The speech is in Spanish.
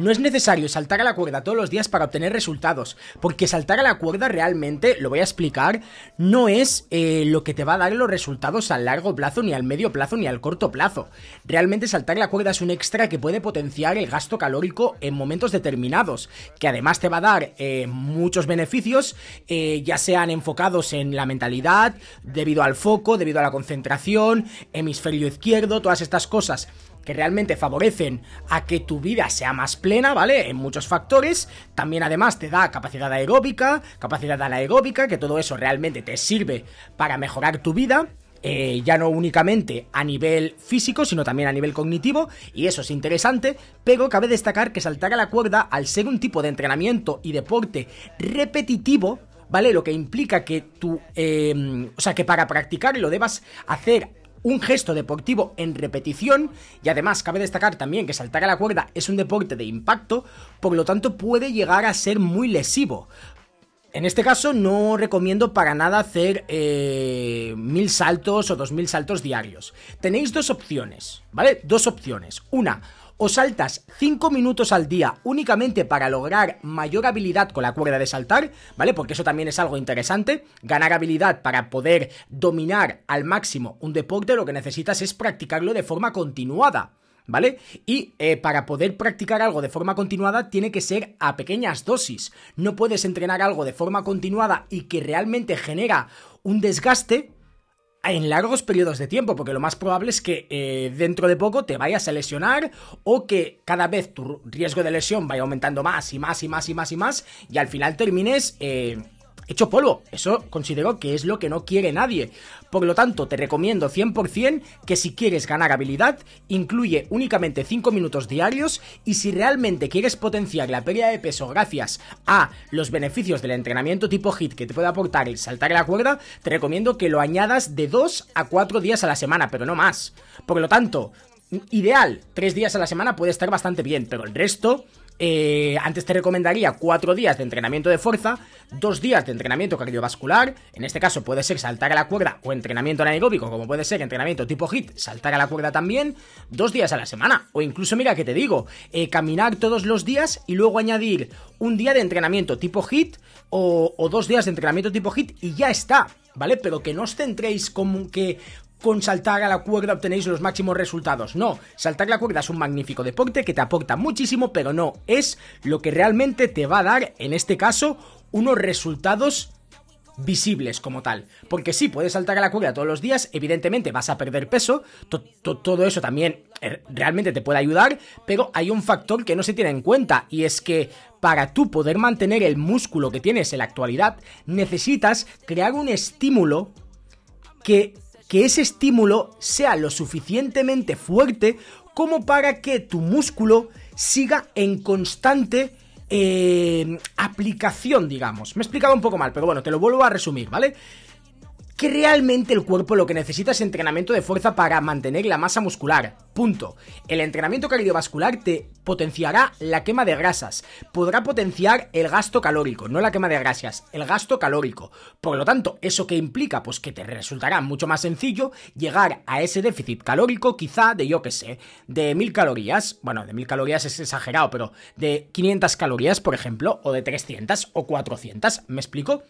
No es necesario saltar a la cuerda todos los días para obtener resultados, porque saltar a la cuerda realmente, lo voy a explicar, no es eh, lo que te va a dar los resultados a largo plazo, ni al medio plazo, ni al corto plazo. Realmente saltar a la cuerda es un extra que puede potenciar el gasto calórico en momentos determinados, que además te va a dar eh, muchos beneficios, eh, ya sean enfocados en la mentalidad, debido al foco, debido a la concentración, hemisferio izquierdo, todas estas cosas que realmente favorecen a que tu vida sea más plena, ¿vale? En muchos factores. También además te da capacidad aeróbica, capacidad anaeróbica, que todo eso realmente te sirve para mejorar tu vida. Eh, ya no únicamente a nivel físico, sino también a nivel cognitivo, y eso es interesante, pero cabe destacar que saltar a la cuerda, al ser un tipo de entrenamiento y deporte repetitivo, ¿vale? Lo que implica que tú, eh, o sea, que para practicarlo debas hacer un gesto deportivo en repetición y además cabe destacar también que saltar a la cuerda es un deporte de impacto, por lo tanto puede llegar a ser muy lesivo. En este caso no recomiendo para nada hacer eh, mil saltos o dos mil saltos diarios. Tenéis dos opciones, ¿vale? Dos opciones. Una, o saltas 5 minutos al día únicamente para lograr mayor habilidad con la cuerda de saltar, ¿vale? Porque eso también es algo interesante, ganar habilidad para poder dominar al máximo un deporte, lo que necesitas es practicarlo de forma continuada. ¿vale? Y eh, para poder practicar algo de forma continuada tiene que ser a pequeñas dosis. No puedes entrenar algo de forma continuada y que realmente genera un desgaste en largos periodos de tiempo, porque lo más probable es que eh, dentro de poco te vayas a lesionar o que cada vez tu riesgo de lesión vaya aumentando más y más y más y más y más y al final termines... Eh, hecho polvo. Eso considero que es lo que no quiere nadie. Por lo tanto, te recomiendo 100% que si quieres ganar habilidad, incluye únicamente 5 minutos diarios y si realmente quieres potenciar la pérdida de peso gracias a los beneficios del entrenamiento tipo HIT que te puede aportar el saltar la cuerda, te recomiendo que lo añadas de 2 a 4 días a la semana, pero no más. Por lo tanto, ideal, 3 días a la semana puede estar bastante bien, pero el resto eh, antes te recomendaría cuatro días de entrenamiento de fuerza, dos días de entrenamiento cardiovascular, en este caso puede ser saltar a la cuerda o entrenamiento anaeróbico, como puede ser entrenamiento tipo HIT, saltar a la cuerda también, dos días a la semana, o incluso mira que te digo, eh, caminar todos los días y luego añadir un día de entrenamiento tipo HIT o, o dos días de entrenamiento tipo HIT y ya está, ¿vale? Pero que no os centréis como que con saltar a la cuerda obtenéis los máximos resultados. No, saltar a la cuerda es un magnífico deporte que te aporta muchísimo, pero no es lo que realmente te va a dar, en este caso, unos resultados visibles como tal. Porque si puedes saltar a la cuerda todos los días, evidentemente vas a perder peso, todo eso también eh, realmente te puede ayudar, pero hay un factor que no se tiene en cuenta y es que para tú poder mantener el músculo que tienes en la actualidad, necesitas crear un estímulo que que ese estímulo sea lo suficientemente fuerte como para que tu músculo siga en constante eh, aplicación, digamos. Me he explicado un poco mal, pero bueno, te lo vuelvo a resumir, ¿vale? que realmente el cuerpo lo que necesita es entrenamiento de fuerza para mantener la masa muscular. Punto. El entrenamiento cardiovascular te potenciará la quema de grasas, podrá potenciar el gasto calórico, no la quema de grasas, el gasto calórico. Por lo tanto, eso que implica, pues que te resultará mucho más sencillo llegar a ese déficit calórico, quizá de yo que sé, de mil calorías, bueno, de mil calorías es exagerado, pero de 500 calorías, por ejemplo, o de 300 o 400, ¿me explico?